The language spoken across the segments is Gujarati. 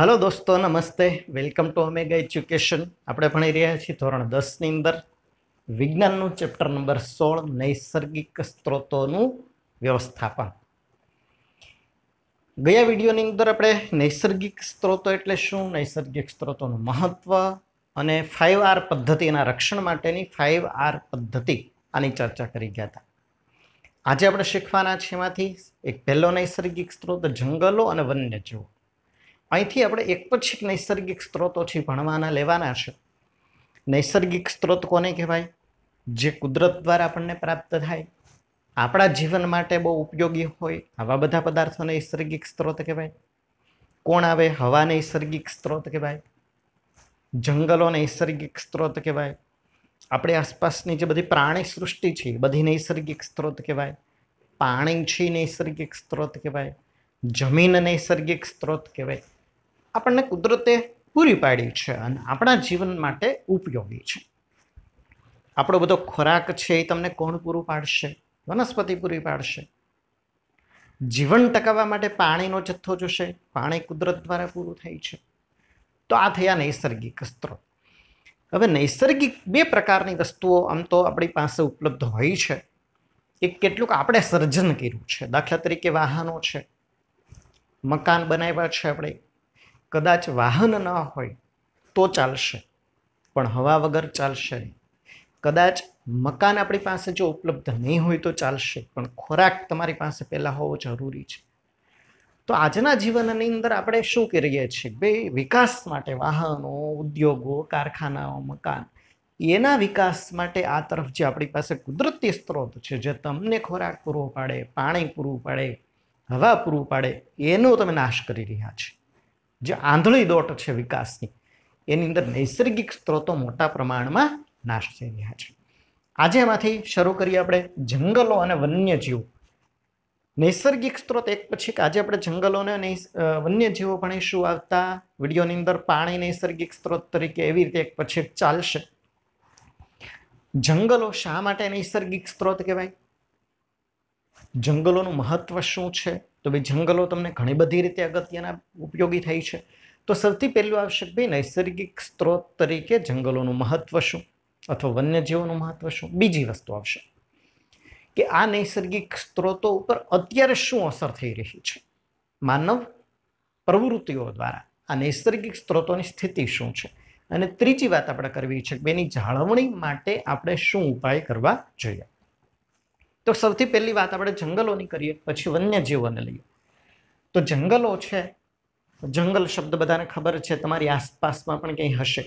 હાલો દોસ્તો નમસ્તે વેલકમ ટુ ઓમેગા એજ્યુકેશન આપણે ભણી રહ્યા છીએ ધોરણ દસની અંદર વિજ્ઞાનનું ચેપ્ટર નંબર સોળ નૈસર્ગિક સ્ત્રોતોનું વ્યવસ્થાપન ગયા વિડીયોની અંદર આપણે નૈસર્ગિક સ્ત્રોતો એટલે શું નૈસર્ગિક સ્ત્રોતોનું મહત્ત્વ અને ફાઇવ આર પદ્ધતિના રક્ષણ માટેની ફાઇવ આર પદ્ધતિ આની ચર્ચા કરી ગયા હતા આજે આપણે શીખવાના છે એમાંથી એક પહેલો નૈસર્ગિક સ્ત્રોત જંગલો અને વન્યજીવો અહીંથી આપણે એક પછી એક નૈસર્ગિક સ્ત્રોતો છે ભણવાના લેવાના છે નૈસર્ગિક સ્ત્રોત કોને કહેવાય જે કુદરત દ્વારા આપણને પ્રાપ્ત થાય આપણા જીવન માટે બહુ ઉપયોગી હોય આવા બધા પદાર્થો નૈસર્ગિક સ્ત્રોત કહેવાય કોણ આવે હવા નૈસર્ગિક સ્ત્રોત કહેવાય જંગલો નૈસર્ગિક સ્ત્રોત કહેવાય આપણી આસપાસની જે બધી પ્રાણી સૃષ્ટિ છે બધી નૈસર્ગિક સ્ત્રોત કહેવાય પાણી છે નૈસર્ગિક સ્ત્રોત કહેવાય જમીન નૈસર્ગિક સ્ત્રોત કહેવાય આપણને કુદરતે પૂરી પાડી છે અને આપણા જીવન માટે ઉપયોગી છે આપણો બધો ખોરાક છે એ તમને કોણ પૂરું પાડશે વનસ્પતિ પૂરી પાડશે જીવન ટકાવવા માટે પાણીનો જથ્થો જોશે પાણી કુદરત દ્વારા પૂરું થાય છે તો આ થયા નૈસર્ગિક સ્ત્રોત હવે નૈસર્ગિક બે પ્રકારની વસ્તુઓ આમ તો આપણી પાસે ઉપલબ્ધ હોય છે એ કેટલુંક આપણે સર્જન કર્યું છે દાખલા તરીકે વાહનો છે મકાન બનાવ્યા છે આપણે કદાચ વાહન ન હોય તો ચાલશે પણ હવા વગર ચાલશે કદાચ મકાન આપણી પાસે જો ઉપલબ્ધ નહીં હોય તો ચાલશે પણ ખોરાક તમારી પાસે પહેલાં હોવો જરૂરી છે તો આજના જીવનની અંદર આપણે શું કરીએ છીએ બે વિકાસ માટે વાહનો ઉદ્યોગો કારખાનાઓ મકાન એના વિકાસ માટે આ તરફ જે આપણી પાસે કુદરતી સ્ત્રોત છે જે તમને ખોરાક પૂરો પાડે પાણી પૂરું પાડે હવા પૂરું પાડે એનો તમે નાશ કરી રહ્યા છો જે આંધળી દોટ છે વિકાસની એની અંદર નૈસર્ગિક સ્ત્રોતો મોટા પ્રમાણમાં નાશ થઈ રહ્યા છે આજે એમાંથી શરૂ કરીએ આપણે જંગલો અને વન્યજીવ નૈસર્ગિક સ્ત્રોત એક પછી આજે આપણે જંગલોને વન્યજીવો ભણીશું આવતા વિડીયોની અંદર પાણી નૈસર્ગિક સ્ત્રોત તરીકે એવી રીતે એક પછી ચાલશે જંગલો શા માટે નૈસર્ગિક સ્ત્રોત કહેવાય જંગલોનું મહત્ત્વ શું છે તો ભાઈ જંગલો તમને ઘણી બધી રીતે અગત્યના ઉપયોગી થઈ છે તો સૌથી પહેલું આવશ્યક ભાઈ નૈસર્ગિક સ્ત્રોત તરીકે જંગલોનું મહત્ત્વ શું અથવા વન્યજીવોનું મહત્ત્વ શું બીજી વસ્તુ આવશે કે આ નૈસર્ગિક સ્ત્રોતો ઉપર અત્યારે શું અસર થઈ રહી છે માનવ પ્રવૃત્તિઓ દ્વારા આ નૈસર્ગિક સ્ત્રોતોની સ્થિતિ શું છે અને ત્રીજી વાત આપણે કરવી છે કે એની જાળવણી માટે આપણે શું ઉપાય કરવા જોઈએ તો સૌથી પહેલી વાત આપણે જંગલોની કરીએ પછી વન્યજીવોને લઈએ તો જંગલો છે જંગલ શબ્દ બધાને ખબર છે તમારી આસપાસમાં પણ કંઈ હશે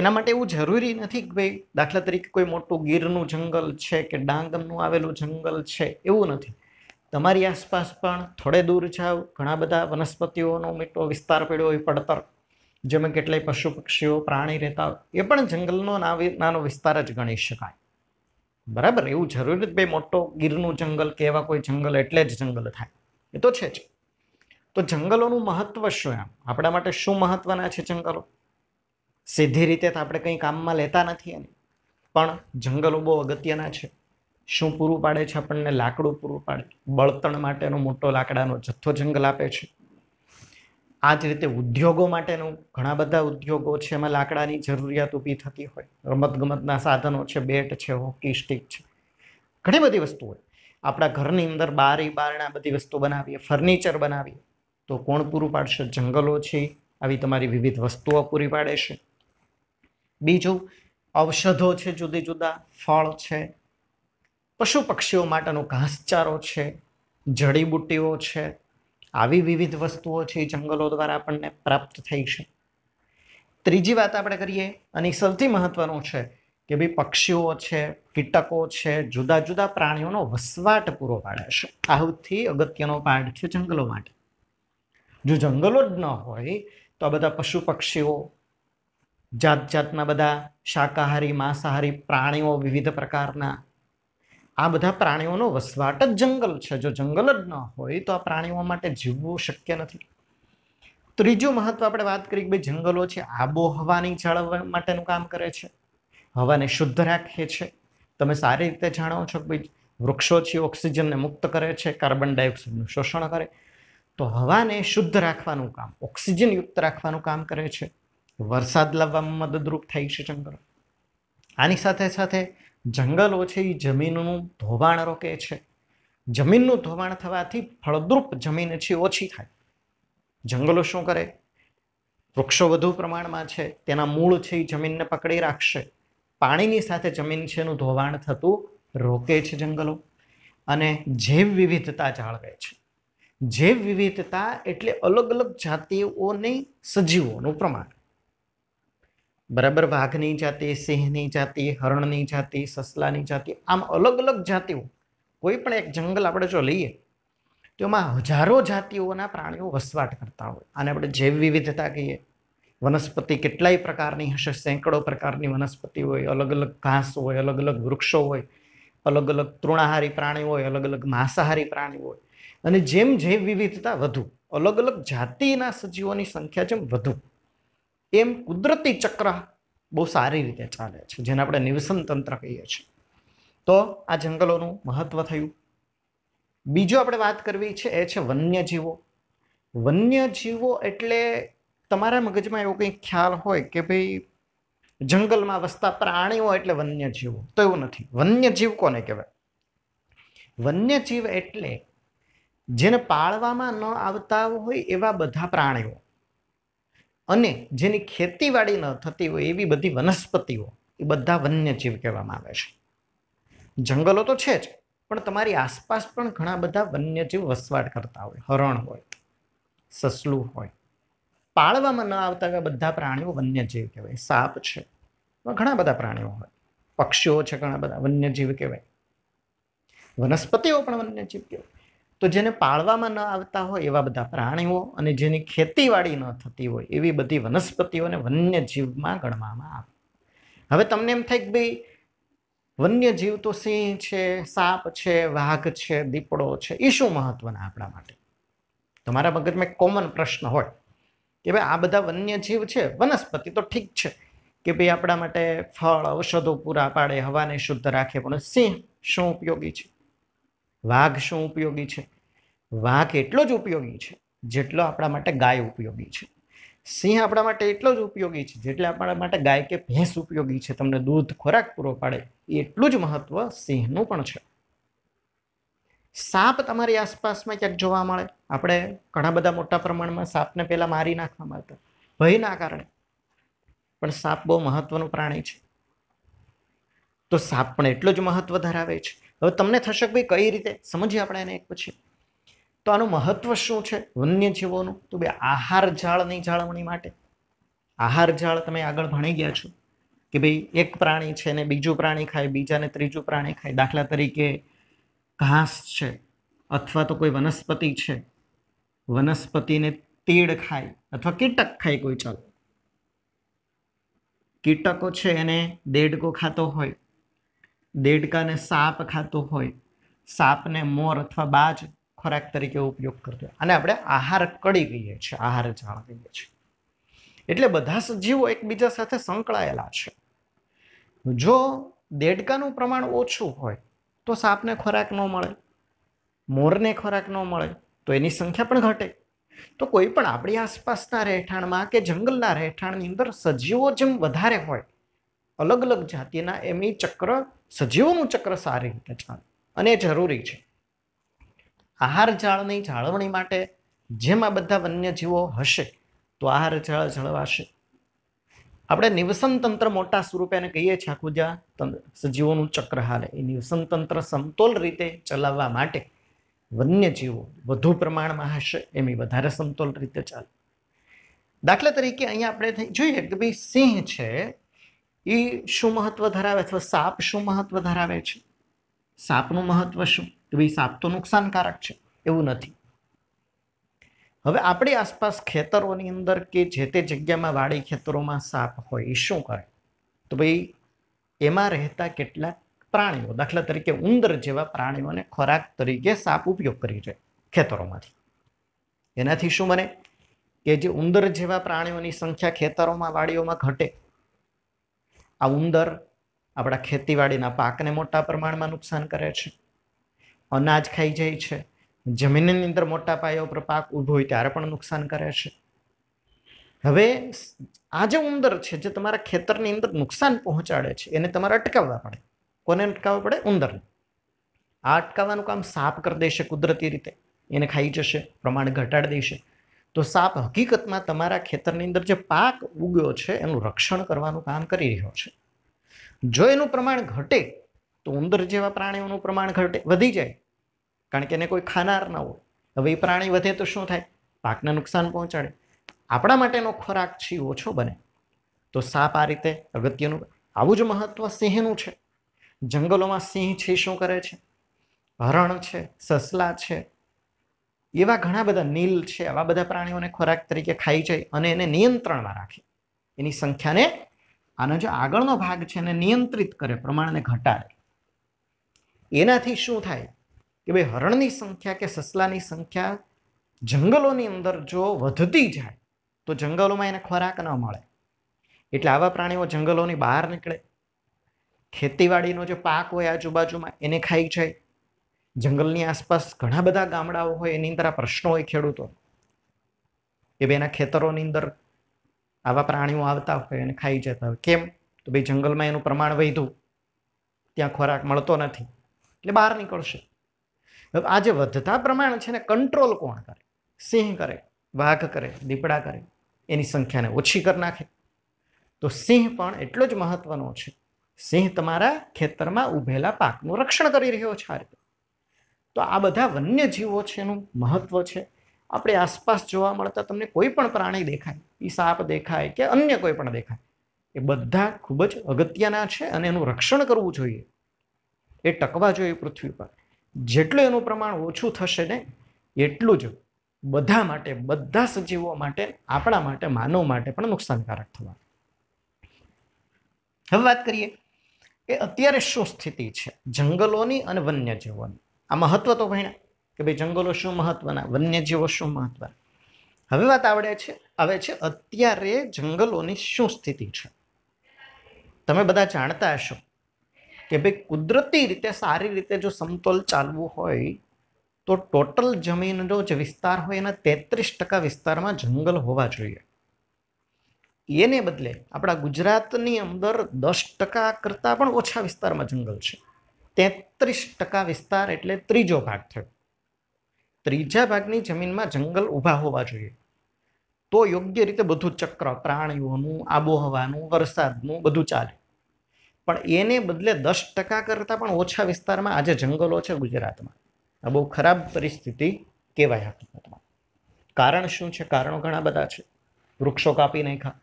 એના માટે એવું જરૂરી નથી કે ભાઈ દાખલા તરીકે કોઈ મોટું ગીરનું જંગલ છે કે ડાંગરનું આવેલું જંગલ છે એવું નથી તમારી આસપાસ પણ થોડે દૂર જાઓ ઘણા બધા વનસ્પતિઓનો મીઠો વિસ્તાર પડ્યો હોય પડતર જેમાં કેટલાય પશુ પક્ષીઓ પ્રાણી રહેતા હોય એ પણ જંગલનો નાનો વિસ્તાર જ ગણી શકાય બરાબર એવું જરૂરી જ ભાઈ મોટો ગીરનું જંગલ કે એવા કોઈ જંગલ એટલે જ જંગલ થાય એ તો છે જ તો જંગલોનું મહત્વ શું એમ આપણા માટે શું મહત્વના છે જંગલો સીધી રીતે તો આપણે કંઈ કામમાં લેતા નથી એને પણ જંગલો બહુ અગત્યના છે શું પૂરું પાડે છે આપણને લાકડું પૂરું પાડે બળતણ માટેનો મોટો લાકડાનો જથ્થો જંગલ આપે છે આ જ રીતે ઉદ્યોગો માટેનું ઘણા બધા ઉદ્યોગો છે એમાં લાકડાની જરૂરિયાત ઊભી થતી હોય રમતગમતના સાધનો છે બેટ છે હોકી સ્ટીક છે ઘણી બધી વસ્તુઓ આપણા ઘરની અંદર બારી બારણા બધી વસ્તુ બનાવીએ ફર્નિચર બનાવીએ તો કોણ પૂરું પાડશે જંગલો છે આવી તમારી વિવિધ વસ્તુઓ પૂરી પાડે છે બીજું ઔષધો છે જુદી જુદા ફળ છે પશુ પક્ષીઓ માટેનો ઘાસચારો છે જડીબુટ્ટીઓ છે આવી વિવિધ વસ્તુઓ છે એ જંગલો દ્વારા આપણને પ્રાપ્ત થઈ છે ત્રીજી વાત આપણે કરીએ અને સૌથી મહત્ત્વનું છે કે ભાઈ પક્ષીઓ છે કીટકો છે જુદા જુદા પ્રાણીઓનો વસવાટ પૂરો પાડે છે સૌથી અગત્યનો પાર્ટ છે જંગલો માટે જો જંગલો જ ન હોય તો આ બધા પશુ પક્ષીઓ જાત જાતના બધા શાકાહારી માંસાહારી પ્રાણીઓ વિવિધ પ્રકારના આ બધા પ્રાણીઓનો વસવાટ જ જંગલ છે જો જંગલ જ ન હોય તો આ પ્રાણીઓ માટે જીવવું શક્ય નથી ત્રીજું મહત્વ આપણે વાત કરી કે ભાઈ જંગલો છે આબોહવાની જાળવવા માટેનું કામ કરે છે હવાને શુદ્ધ રાખે છે તમે સારી રીતે જાણો છો કે ભાઈ વૃક્ષો છે ઓક્સિજનને મુક્ત કરે છે કાર્બન ડાયોક્સાઇડનું શોષણ કરે તો હવાને શુદ્ધ રાખવાનું કામ ઓક્સિજનયુક્ત રાખવાનું કામ કરે છે વરસાદ લાવવામાં મદદરૂપ થાય છે જંગલો આની સાથે સાથે જંગલો છે એ જમીનનું ધોવાણ રોકે છે જમીનનું ધોવાણ થવાથી ફળદ્રુપ જમીન છે ઓછી થાય જંગલો શું કરે વૃક્ષો વધુ પ્રમાણમાં છે તેના મૂળ છે એ જમીનને પકડી રાખશે પાણીની સાથે જમીન છે એનું ધોવાણ થતું રોકે છે જંગલો અને જૈવ વિવિધતા જાળવે છે જૈવ વિવિધતા એટલે અલગ અલગ જાતિઓની સજીવોનું પ્રમાણ બરાબર વાઘની જાતિ સિંહની જાતિ હરણની જાતિ સસલાની જાતિ આમ અલગ અલગ જાતિઓ કોઈ પણ એક જંગલ આપણે જો લઈએ તો એમાં હજારો જાતિઓના પ્રાણીઓ વસવાટ કરતા હોય આને આપણે જૈવ વિવિધતા કહીએ વનસ્પતિ કેટલાય પ્રકારની હશે સેંકડો પ્રકારની વનસ્પતિ હોય અલગ અલગ ઘાસ હોય અલગ અલગ વૃક્ષો હોય અલગ અલગ તૃણાહારી પ્રાણી હોય અલગ અલગ માંસાહારી પ્રાણી હોય અને જેમ જૈવ વિવિધતા વધુ અલગ અલગ જાતિના સજીવોની સંખ્યા જેમ વધુ એમ કુદરતી ચક્ર બહુ સારી રીતે ચાલે છે જેને આપણે નિવસન તંત્ર કહીએ છીએ તો આ જંગલોનું મહત્વ થયું બીજું આપણે વાત કરવી છે એ છે વન્યજીવો વન્યજીવો એટલે તમારા મગજમાં એવો કંઈ ખ્યાલ હોય કે ભાઈ જંગલમાં વસતા પ્રાણીઓ એટલે વન્યજીવો તો એવું નથી વન્યજીવ કોને કહેવાય વન્યજીવ એટલે જેને પાળવામાં ન આવતા હોય એવા બધા પ્રાણીઓ અને જેની ખેતીવાડી ન થતી હોય એવી બધી વનસ્પતિઓ એ બધા વન્યજીવ કહેવામાં આવે છે જંગલો તો છે જ પણ તમારી આસપાસ પણ ઘણા બધા વન્યજીવ વસવાટ કરતા હોય હરણ હોય સસલું હોય પાળવામાં ન આવતા એવા બધા પ્રાણીઓ વન્યજીવ કહેવાય સાપ છે ઘણા બધા પ્રાણીઓ હોય પક્ષીઓ છે ઘણા બધા વન્યજીવ કહેવાય વનસ્પતિઓ પણ વન્યજીવ કહેવાય તો જેને પાળવામાં ન આવતા હોય એવા બધા પ્રાણીઓ અને જેની ખેતીવાડી ન થતી હોય એવી બધી વનસ્પતિઓને વન્યજીવમાં ગણવામાં આવે હવે તમને એમ થાય કે ભાઈ વન્યજીવ તો સિંહ છે સાપ છે વાઘ છે દીપડો છે એ શું મહત્વના આપણા માટે તમારા મગજમાં એક કોમન પ્રશ્ન હોય કે ભાઈ આ બધા વન્યજીવ છે વનસ્પતિ તો ઠીક છે કે ભાઈ આપણા માટે ફળ ઔષધો પૂરા પાડે હવાને શુદ્ધ રાખે પણ સિંહ શું ઉપયોગી છે વાઘ શું ઉપયોગી છે વાઘ એટલો જ ઉપયોગી છે જેટલો આપણા માટે ગાય ઉપયોગી છે સિંહ આપણા માટે એટલો જ ઉપયોગી છે જેટલે આપણા માટે ગાય કે ભેંસ ઉપયોગી છે તમને દૂધ ખોરાક પૂરો પાડે એટલું જ મહત્વ સિંહનું પણ છે સાપ તમારી આસપાસમાં ક્યાંક જોવા મળે આપણે ઘણા બધા મોટા પ્રમાણમાં સાપને પહેલાં મારી નાખવામાં હતા ભયના કારણે પણ સાપ બહુ મહત્વનું પ્રાણી છે તો સાપ પણ એટલો જ મહત્વ ધરાવે છે હવે તમને થશે ભાઈ કઈ રીતે સમજીએ આપણે એને એક પછી તો આનું મહત્વ શું છે વન્ય જીવોનું તો બે આહાર જાળની જાળવણી માટે આહાર જાળ તમે આગળ ભણી ગયા છો કે ભાઈ એક પ્રાણી છે ને બીજું પ્રાણી ખાય બીજાને ત્રીજું પ્રાણી ખાય દાખલા તરીકે ઘાસ છે અથવા તો કોઈ વનસ્પતિ છે વનસ્પતિને તીડ ખાય અથવા કીટક ખાય કોઈ ચાલો કીટકો છે એને દેડકો ખાતો હોય દેડકાને સાપ ખાતો હોય સાપને મોર અથવા બાજ ખોરાક તરીકે ઉપયોગ કરતો હોય અને આપણે આહાર કડી કહીએ છીએ આહાર જાળ કહીએ છીએ એટલે બધા સજીવો એકબીજા સાથે સંકળાયેલા છે જો દેડકાનું પ્રમાણ ઓછું હોય તો સાપને ખોરાક ન મળે મોરને ખોરાક ન મળે તો એની સંખ્યા પણ ઘટે તો કોઈ પણ આપણી આસપાસના રહેઠાણમાં કે જંગલના રહેઠાણની અંદર સજીવો જેમ વધારે હોય અલગ અલગ જાતિના એમની ચક્ર સજીવોનું ચક્ર સારી રીતે ચાલે અને જરૂરી છે આહાર જાળની જાળવણી માટે જેમાં બધા વન્યજીવો હશે તો આહાર જાળ જળવાશે આપણે નિવસન તંત્ર મોટા સ્વરૂપે એને કહીએ છીએ આખું જ્યાં સજીવોનું ચક્ર હાલે એ નિવસન તંત્ર સમતોલ રીતે ચલાવવા માટે વન્યજીવો વધુ પ્રમાણમાં હશે એમ વધારે સમતોલ રીતે ચાલે દાખલા તરીકે અહીંયા આપણે જોઈએ કે ભાઈ સિંહ છે એ શું મહત્વ ધરાવે અથવા સાપ શું મહત્વ ધરાવે છે સાપનું મહત્ત્વ શું કે ભાઈ સાપ તો નુકસાનકારક છે એવું નથી હવે આપણી આસપાસ ખેતરોની અંદર કે જે તે જગ્યામાં વાડી ખેતરોમાં સાપ હોય એ શું કરે તો ભાઈ એમાં રહેતા કેટલાક પ્રાણીઓ દાખલા તરીકે ઉંદર જેવા પ્રાણીઓને ખોરાક તરીકે સાપ ઉપયોગ કરી છે ખેતરોમાંથી એનાથી શું બને કે જે ઉંદર જેવા પ્રાણીઓની સંખ્યા ખેતરોમાં વાડીઓમાં ઘટે આ ઉંદર આપણા ખેતીવાડીના પાકને મોટા પ્રમાણમાં નુકસાન કરે છે અનાજ ખાઈ જાય છે જમીનની અંદર મોટા પાયા ઉપર પાક ઊભો હોય ત્યારે પણ નુકસાન કરે છે હવે આ જે ઉંદર છે જે તમારા ખેતરની અંદર નુકસાન પહોંચાડે છે એને તમારે અટકાવવા પડે કોને અટકાવવા પડે ઉંદરને આ અટકાવવાનું કામ સાફ કરી દેશે કુદરતી રીતે એને ખાઈ જશે પ્રમાણ ઘટાડી દેશે તો સાપ હકીકતમાં તમારા ખેતરની અંદર જે પાક ઉગ્યો છે એનું રક્ષણ કરવાનું કામ કરી રહ્યો છે જો એનું પ્રમાણ ઘટે તો ઉંદર જેવા પ્રાણીઓનું પ્રમાણ ઘટે વધી જાય કારણ કે એને કોઈ ખાનાર ન હોય હવે એ પ્રાણી વધે તો શું થાય પાકને નુકસાન પહોંચાડે આપણા માટેનો ખોરાક છે ઓછો બને તો સાપ આ રીતે અગત્યનું આવું જ મહત્ત્વ સિંહનું છે જંગલોમાં સિંહ છે શું કરે છે હરણ છે સસલા છે એવા ઘણા બધા નીલ છે આવા બધા પ્રાણીઓને ખોરાક તરીકે ખાઈ જાય અને એને નિયંત્રણમાં રાખે એની સંખ્યાને આનો જે આગળનો ભાગ છે એને નિયંત્રિત કરે પ્રમાણને ઘટાડે એનાથી શું થાય કે ભાઈ હરણની સંખ્યા કે સસલાની સંખ્યા જંગલોની અંદર જો વધતી જાય તો જંગલોમાં એને ખોરાક ન મળે એટલે આવા પ્રાણીઓ જંગલોની બહાર નીકળે ખેતીવાડીનો જે પાક હોય આજુબાજુમાં એને ખાઈ જાય જંગલની આસપાસ ઘણા બધા ગામડાઓ હોય એની અંદર આ પ્રશ્નો હોય ખેડૂતો કે ભાઈ એના ખેતરોની અંદર આવા પ્રાણીઓ આવતા હોય અને ખાઈ જતા હોય કેમ તો ભાઈ જંગલમાં એનું પ્રમાણ વધ્યું ત્યાં ખોરાક મળતો નથી એટલે બહાર નીકળશે આ જે વધતા પ્રમાણ છે ને કંટ્રોલ કોણ કરે સિંહ કરે વાઘ કરે દીપડા કરે એની સંખ્યાને ઓછી કરી નાખે તો સિંહ પણ એટલો જ મહત્વનો છે સિંહ તમારા ખેતરમાં ઉભેલા પાકનું રક્ષણ કરી રહ્યો છે આ રીતે તો આ બધા વન્ય જીવો છે એનું મહત્ત્વ છે આપણે આસપાસ જોવા મળતા તમને કોઈ પણ પ્રાણી દેખાય એ સાપ દેખાય કે અન્ય કોઈ પણ દેખાય એ બધા ખૂબ જ અગત્યના છે અને એનું રક્ષણ કરવું જોઈએ એ ટકવા જોઈએ પૃથ્વી પર જેટલું એનું પ્રમાણ ઓછું થશે ને એટલું જ બધા માટે બધા સજીવો માટે આપણા માટે માનવ માટે પણ નુકસાનકારક થવા હવે વાત કરીએ કે અત્યારે શું સ્થિતિ છે જંગલોની અને વન્યજીવોની આ મહત્વ તો ભણ્યા કે ભાઈ જંગલો શું મહત્વના વન્યજીવો શું મહત્વના હવે વાત આવડે છે આવે છે અત્યારે જંગલોની શું સ્થિતિ છે તમે બધા જાણતા હશો કે ભાઈ કુદરતી રીતે સારી રીતે જો સમતોલ ચાલવું હોય તો ટોટલ જમીનનો જે વિસ્તાર હોય એના તેત્રીસ ટકા વિસ્તારમાં જંગલ હોવા જોઈએ એને બદલે આપણા ગુજરાતની અંદર દસ ટકા કરતાં પણ ઓછા વિસ્તારમાં જંગલ છે તેત્રીસ ટકા વિસ્તાર એટલે ત્રીજો ભાગ થયો ત્રીજા ભાગની જમીનમાં જંગલ ઊભા હોવા જોઈએ તો યોગ્ય રીતે બધું ચક્ર પ્રાણીઓનું આબોહવાનું વરસાદનું બધું ચાલે પણ એને બદલે દસ ટકા કરતાં પણ ઓછા વિસ્તારમાં આજે જંગલો છે ગુજરાતમાં આ બહુ ખરાબ પરિસ્થિતિ કહેવાય હકીકતમાં કારણ શું છે કારણો ઘણા બધા છે વૃક્ષો કાપી નાખા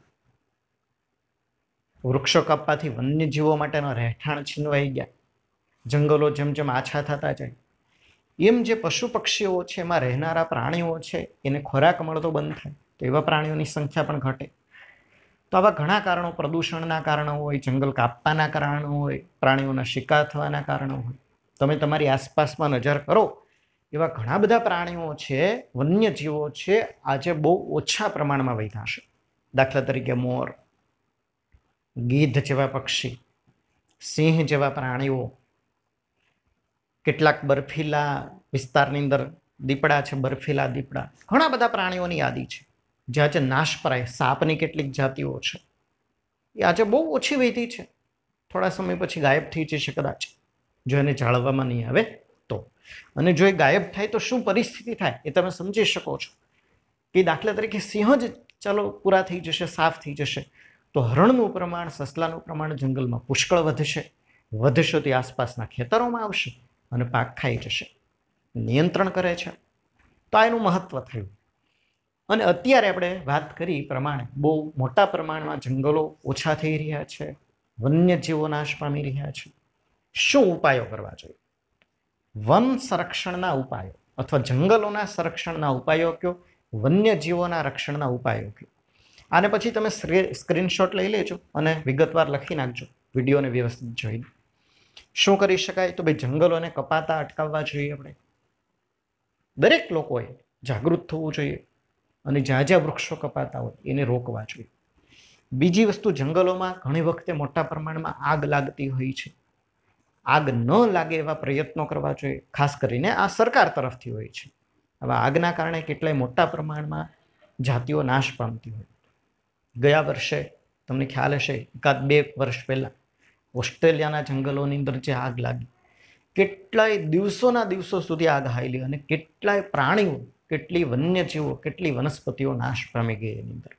વૃક્ષો કાપવાથી વન્યજીવો માટેના રહેઠાણ છીનવાઈ ગયા જંગલો જેમ જેમ આછા થતા જાય એમ જે પશુ પક્ષીઓ છે એમાં રહેનારા પ્રાણીઓ છે એને ખોરાક મળતો બંધ થાય તો એવા પ્રાણીઓની સંખ્યા પણ ઘટે તો આવા ઘણા કારણો પ્રદૂષણના કારણો હોય જંગલ કાપવાના કારણો હોય પ્રાણીઓના શિકાર થવાના કારણો હોય તમે તમારી આસપાસમાં નજર કરો એવા ઘણા બધા પ્રાણીઓ છે વન્યજીવો છે આજે બહુ ઓછા પ્રમાણમાં વૈધા છે દાખલા તરીકે મોર ગીધ જેવા પક્ષી સિંહ જેવા પ્રાણીઓ કેટલાક બરફીલા વિસ્તારની અંદર દીપડા છે બરફીલા દીપડા ઘણા બધા પ્રાણીઓની યાદી છે જે આજે નાશ સાપની કેટલીક જાતિઓ છે એ આજે બહુ ઓછી વહેતી છે થોડા સમય પછી ગાયબ થઈ જશે કદાચ જો એને જાળવવામાં નહીં આવે તો અને જો એ ગાયબ થાય તો શું પરિસ્થિતિ થાય એ તમે સમજી શકો છો કે દાખલા તરીકે સિંહ જ ચાલો પૂરા થઈ જશે સાફ થઈ જશે તો હરણનું પ્રમાણ સસલાનું પ્રમાણ જંગલમાં પુષ્કળ વધશે વધશો તે આસપાસના ખેતરોમાં આવશે અને પાક ખાઈ જશે નિયંત્રણ કરે છે તો આ એનું મહત્ત્વ થયું અને અત્યારે આપણે વાત કરી પ્રમાણે બહુ મોટા પ્રમાણમાં જંગલો ઓછા થઈ રહ્યા છે વન્યજીવો નાશ પામી રહ્યા છે શું ઉપાયો કરવા જોઈએ વન સંરક્ષણના ઉપાયો અથવા જંગલોના સંરક્ષણના ઉપાયો કયો વન્યજીવોના રક્ષણના ઉપાયો કયો આને પછી તમે સ્ક્રીનશોટ લઈ લેજો અને વિગતવાર લખી નાખજો વિડીયોને વ્યવસ્થિત જોઈને શું કરી શકાય તો ભાઈ જંગલોને કપાતા અટકાવવા જોઈએ આપણે દરેક લોકોએ જાગૃત થવું જોઈએ અને જ્યાં જ્યાં વૃક્ષો કપાતા હોય એને રોકવા જોઈએ બીજી વસ્તુ જંગલોમાં ઘણી વખતે મોટા પ્રમાણમાં આગ લાગતી હોય છે આગ ન લાગે એવા પ્રયત્નો કરવા જોઈએ ખાસ કરીને આ સરકાર તરફથી હોય છે હવે આગના કારણે કેટલાય મોટા પ્રમાણમાં જાતિઓ નાશ પામતી હોય ગયા વર્ષે તમને ખ્યાલ હશે એકાદ બે વર્ષ પહેલાં ઓસ્ટ્રેલિયાના જંગલોની અંદર જે આગ લાગી કેટલાય દિવસોના દિવસો સુધી આગ હાયલી અને કેટલાય પ્રાણીઓ કેટલી વન્યજીવો કેટલી વનસ્પતિઓ નાશ પામી ગઈ એની અંદર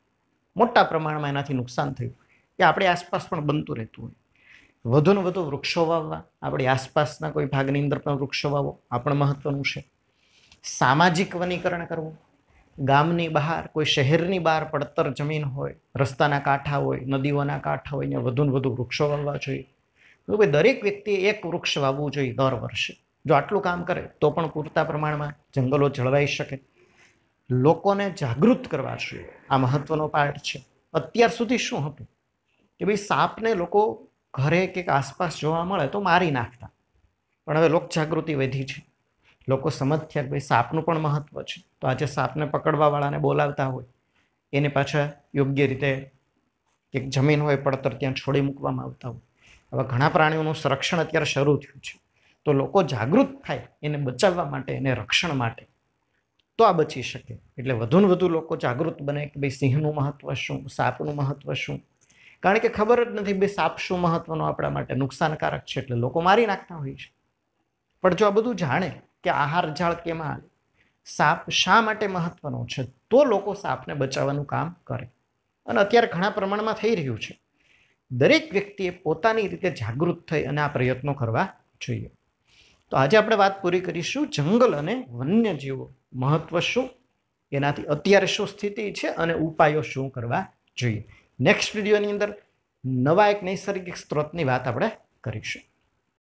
મોટા પ્રમાણમાં એનાથી નુકસાન થયું કે આપણી આસપાસ પણ બનતું રહેતું હોય વધુને વધુ વૃક્ષો વાવવા આપણી આસપાસના કોઈ ભાગની અંદર પણ વૃક્ષો વાવો આ પણ મહત્વનું છે સામાજિક વનીકરણ કરવું ગામની બહાર કોઈ શહેરની બહાર પડતર જમીન હોય રસ્તાના કાંઠા હોય નદીઓના કાંઠા હોય ને વધુ ને વધુ વૃક્ષો વાવવા જોઈએ તો ભાઈ દરેક વ્યક્તિએ એક વૃક્ષ વાવવું જોઈએ દર વર્ષે જો આટલું કામ કરે તો પણ પૂરતા પ્રમાણમાં જંગલો જળવાઈ શકે લોકોને જાગૃત કરવા જોઈએ આ મહત્વનો પાર્ટ છે અત્યાર સુધી શું હતું કે ભાઈ સાપને લોકો ઘરે કે આસપાસ જોવા મળે તો મારી નાખતા પણ હવે લોકજાગૃતિ વધી છે લોકો સમજ્યા કે ભાઈ સાપનું પણ મહત્ત્વ છે તો આજે સાપને પકડવાવાળાને બોલાવતા હોય એને પાછા યોગ્ય રીતે એક જમીન હોય પડતર ત્યાં છોડી મૂકવામાં આવતા હોય આવા ઘણા પ્રાણીઓનું સંરક્ષણ અત્યારે શરૂ થયું છે તો લોકો જાગૃત થાય એને બચાવવા માટે એને રક્ષણ માટે તો આ બચી શકે એટલે વધુ ને વધુ લોકો જાગૃત બને કે ભાઈ સિંહનું મહત્ત્વ શું સાપનું મહત્ત્વ શું કારણ કે ખબર જ નથી ભાઈ સાપ શું મહત્વનો આપણા માટે નુકસાનકારક છે એટલે લોકો મારી નાખતા હોય છે પણ જો આ બધું જાણે કે આહાર ઝાડ કેમ હાલે સાપ શા માટે મહત્વનો છે તો લોકો સાપને બચાવવાનું કામ કરે અને અત્યારે ઘણા પ્રમાણમાં થઈ રહ્યું છે દરેક વ્યક્તિએ પોતાની રીતે જાગૃત થઈ અને આ પ્રયત્નો કરવા જોઈએ તો આજે આપણે વાત પૂરી કરીશું જંગલ અને વન્યજીવો મહત્વ શું એનાથી અત્યારે શું સ્થિતિ છે અને ઉપાયો શું કરવા જોઈએ નેક્સ્ટ વિડીયોની અંદર નવા એક નૈસર્ગિક સ્ત્રોતની વાત આપણે કરીશું